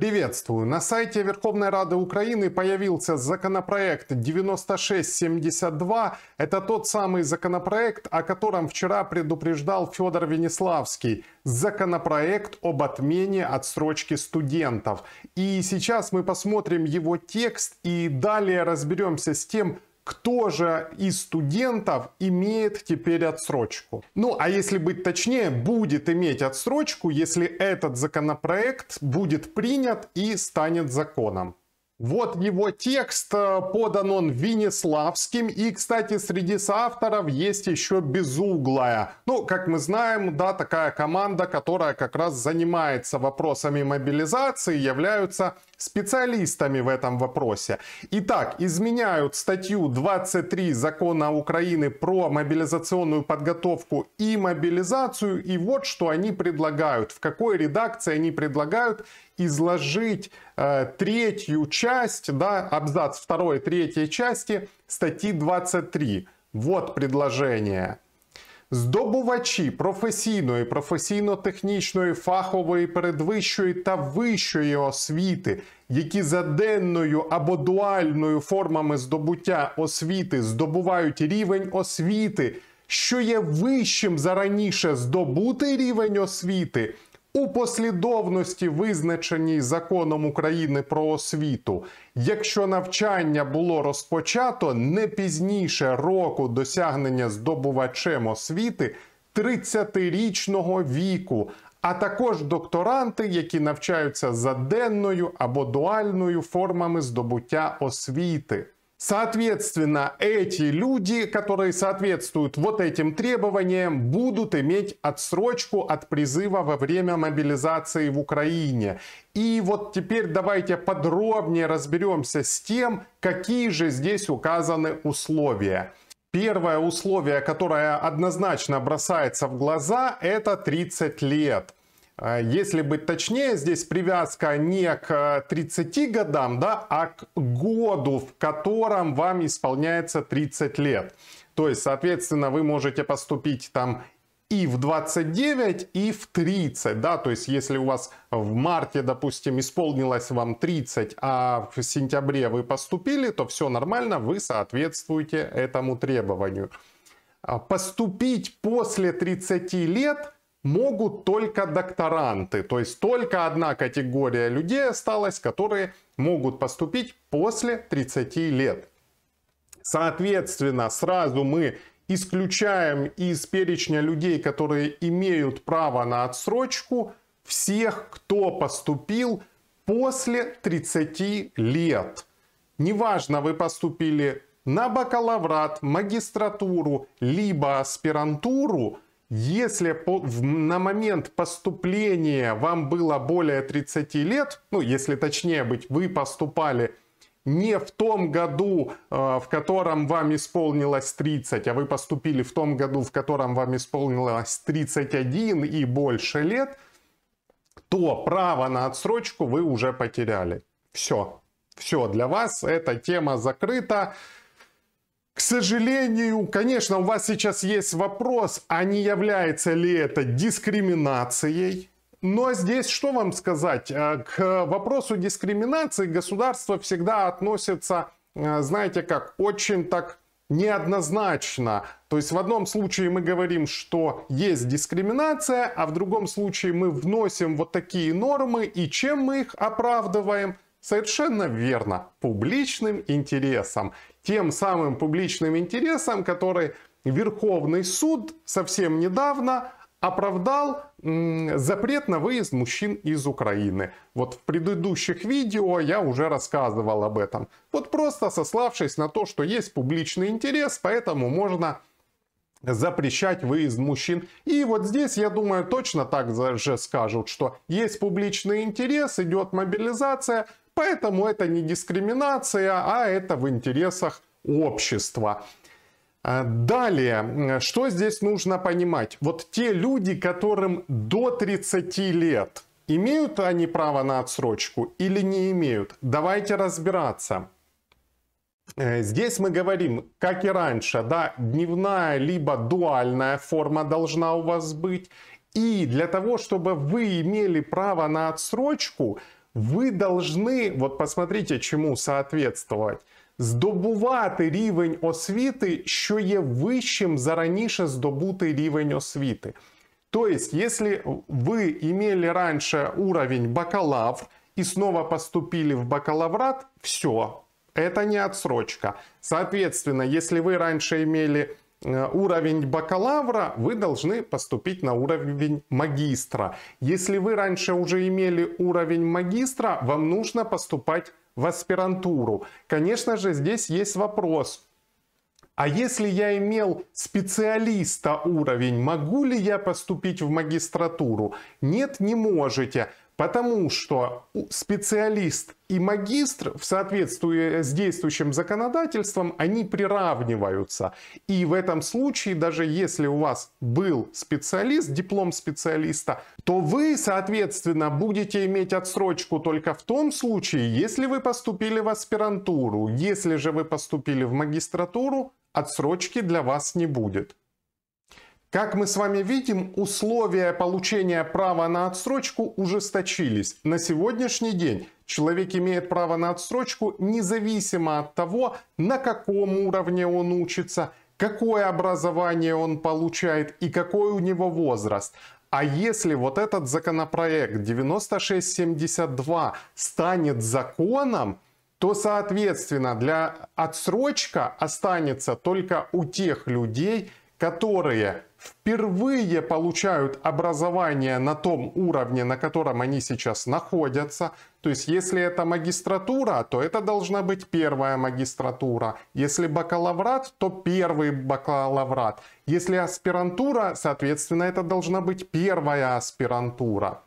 Приветствую! На сайте Верховной Рады Украины появился законопроект 9672. Это тот самый законопроект, о котором вчера предупреждал Федор Венеславский. Законопроект об отмене отсрочки студентов. И сейчас мы посмотрим его текст и далее разберемся с тем, кто же из студентов имеет теперь отсрочку. Ну, а если быть точнее, будет иметь отсрочку, если этот законопроект будет принят и станет законом. Вот его текст, э, подан он Виниславским. И, кстати, среди соавторов есть еще Безуглая. Ну, как мы знаем, да, такая команда, которая как раз занимается вопросами мобилизации, являются специалистами в этом вопросе. Итак, изменяют статью 23 закона Украины про мобилизационную подготовку и мобилизацию. И вот что они предлагают, в какой редакции они предлагают изложить э, третью часть часть, да, абзац 2 и 3 части статьи 23. Вот предложение. Здобувачі професійної, професійно-технічної, фахової, передвищої та вищої освіти, які за денною або дуальною формами здобуття освіти здобувають рівень освіти, що є вищим за раніше здобутий рівень освіти у послідовності, визначеній законом України про освіту, якщо навчання було розпочато не пізніше року досягнення здобувачем освіти 30-річного віку. А також докторанти, які навчаються за денною або дуальною формами здобуття освіти. Соответственно, эти люди, которые соответствуют вот этим требованиям, будут иметь отсрочку от призыва во время мобилизации в Украине. И вот теперь давайте подробнее разберемся с тем, какие же здесь указаны условия. Первое условие, которое однозначно бросается в глаза, это 30 лет. А если быть точнее, здесь привязка не к 30 э, годам, да, а к году, в котором вам исполняется 30 лет. То есть, соответственно, вы можете поступить там и в 29, и в 30, да, то есть если у вас в марте, допустим, исполнилось вам 30, а в сентябре вы поступили, то все нормально, вы соответствуете этому требованию. А поступить после 30 лет – могут только докторанты. То есть только одна категория людей осталась, которые могут поступить после 30 лет. Соответственно, сразу мы исключаем из перечня людей, которые имеют право на отсрочку, всех, кто поступил после 30 лет. Неважно, вы поступили на бакалаврат, магистратуру, либо аспирантуру – если на момент поступления вам было более 30 лет, ну, если точнее быть, вы поступали не в том году, э, в котором вам исполнилось 30, а вы поступили в том году, в котором вам исполнилось 31 и больше лет, то право на отсрочку вы уже потеряли. Все. Все, для вас эта тема закрыта. К сожалению, конечно, у вас сейчас есть вопрос, а не является ли это дискриминацией? Но здесь что вам сказать? Э, к вопросу дискриминации государство всегда относится, э, знаете как, очень так неоднозначно. То есть в одном случае мы говорим, что есть дискриминация, а в другом случае мы вносим вот такие нормы, и чем мы их оправдываем? Совершенно верно, публичным интересом тем самым публичным интересам, который Верховный суд совсем недавно оправдал запрет на выезд мужчин из Украины. Вот в предыдущих видео я уже рассказывал об этом. Вот просто сославшись на то, что есть публичный интерес, поэтому можно запрещать выезд мужчин. И вот здесь, я думаю, точно так же скажут, что есть публичный интерес, идет мобилизация, Поэтому это не дискриминация, а это в интересах общества. А, далее, что здесь нужно понимать? Вот те люди, которым до 30 лет, имеют они право на отсрочку или не имеют? Давайте разбираться. Э, здесь мы говорим, как и раньше, да, дневная либо дуальная форма должна у вас быть. И для того, чтобы вы имели право на отсрочку, вы должны, вот посмотрите, чему соответствовать, Здобувати рівень освіти, що є вищим за раніше здобутий рівень освіти. Тобто, если вы имели раньше уровень бакалавр и снова поступили в бакалаврат, все, это не отсрочка. Соответственно, если вы раньше имели Э, уровень бакалавра, вы должны поступить на уровень магистра. Если вы раньше уже имели уровень магистра, вам нужно поступать в аспирантуру. Конечно же, здесь есть вопрос. А если я имел специалиста уровень, могу ли я поступить в магистратуру? Нет, не можете. Потому что специалист и магистр в соответствии с действующим законодательством, они приравниваются. И в этом случае, даже если у вас был специалист, диплом специалиста, то вы, соответственно, будете иметь отсрочку только в том случае, если вы поступили в аспирантуру. Если же вы поступили в магистратуру, отсрочки для вас не будет. Как мы с вами видим, условия получения права на отсрочку ужесточились. На сегодняшний день человек имеет право на отсрочку независимо от того, на каком уровне он учится, какое образование он получает и какой у него возраст. А если вот этот законопроект 9672 станет законом, то, соответственно, для отсрочка останется только у тех людей, которые впервые получают образование на том уровне, на котором они сейчас находятся. То есть, если это магистратура, то это должна быть первая магистратура. Если бакалаврат, то первый бакалаврат. Если аспирантура, соответственно, это должна быть первая аспирантура.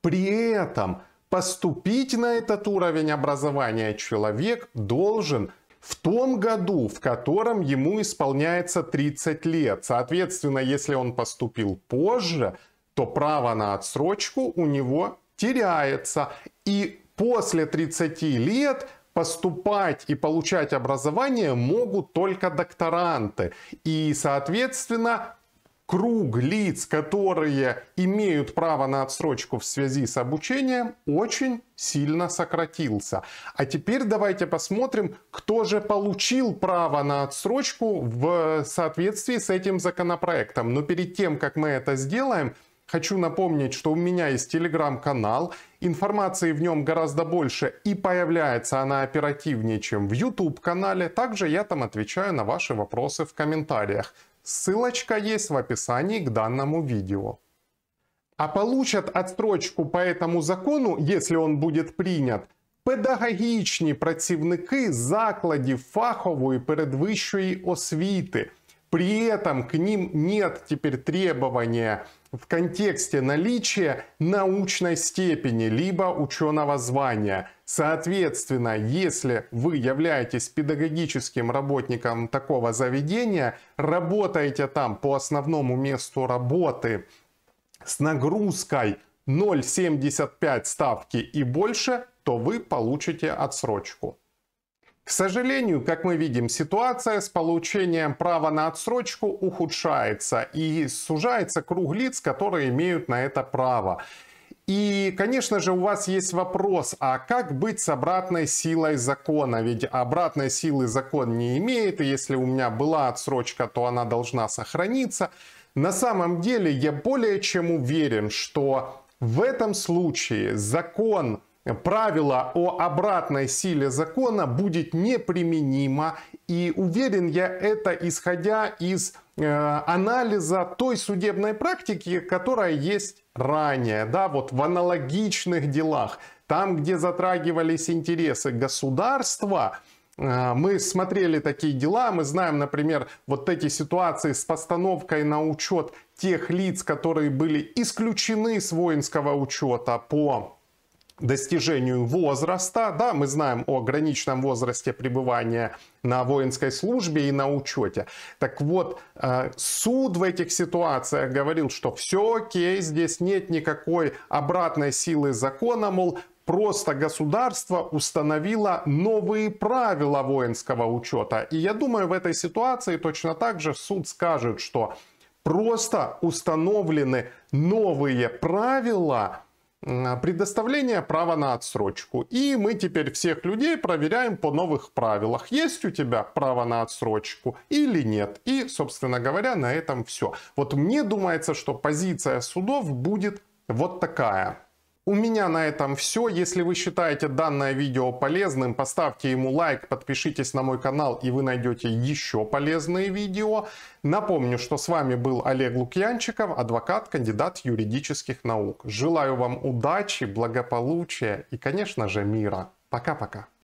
При этом поступить на этот уровень образования человек должен в том году, в котором ему исполняется 30 лет. Соответственно, если он поступил позже, то право на отсрочку у него теряется. И после 30 лет поступать и получать образование могут только докторанты. И, соответственно, круг лиц, которые имеют право на отсрочку в связи с обучением, очень сильно сократился. А теперь давайте посмотрим, кто же получил право на отсрочку в соответствии с этим законопроектом. Но перед тем, как мы это сделаем, Хочу напомнить, что у меня есть телеграм-канал, информации в нем гораздо больше и появляется она оперативнее, чем в YouTube-канале. Также я там отвечаю на ваши вопросы в комментариях. Ссылочка есть в описании к данному видео. А получат отстрочку по этому закону, если он будет прийнят, педагогічні працівники закладів фахової передвищої освіти. При этом к ним нет теперь требования в контексте наличия научной степени либо ученого звания. Соответственно, если вы являетесь педагогическим работником такого заведения, работаете там по основному месту работы с нагрузкой 0,75 ставки и больше, то вы получите отсрочку. К сожалению, как мы видим, ситуация с получением права на отсрочку ухудшается и сужается круг лиц, которые имеют на это право. И, конечно же, у вас есть вопрос, а как быть с обратной силой закона? Ведь обратной силы закон не имеет, и если у меня была отсрочка, то она должна сохраниться. На самом деле, я более чем уверен, что в этом случае закон правило о обратной силе закона будет неприменимо. И уверен я это, исходя из э, анализа той судебной практики, которая есть ранее, да, вот в аналогичных делах, там, где затрагивались интересы государства, э, мы смотрели такие дела, мы знаем, например, вот эти ситуации с постановкой на учет тех лиц, которые были исключены с воинского учета по достижению возраста. Да, мы знаем о ограниченном возрасте пребывания на воинской службе и на учете. Так вот, э, суд в этих ситуациях говорил, что все окей, здесь нет никакой обратной силы закона, мол, просто государство установило новые правила воинского учета. И я думаю, в этой ситуации точно так же суд скажет, что просто установлены новые правила – а, предоставление права на отсрочку. И мы теперь всех людей проверяем по новых правилах. Есть у тебя право на отсрочку или нет? И, собственно говоря, на этом все. Вот мне думается, что позиция судов будет вот такая. У меня на этом все. Если вы считаете данное видео полезным, поставьте ему лайк, подпишитесь на мой канал и вы найдете еще полезные видео. Напомню, что с вами был Олег Лукьянчиков, адвокат, кандидат юридических наук. Желаю вам удачи, благополучия и, конечно же, мира. Пока-пока.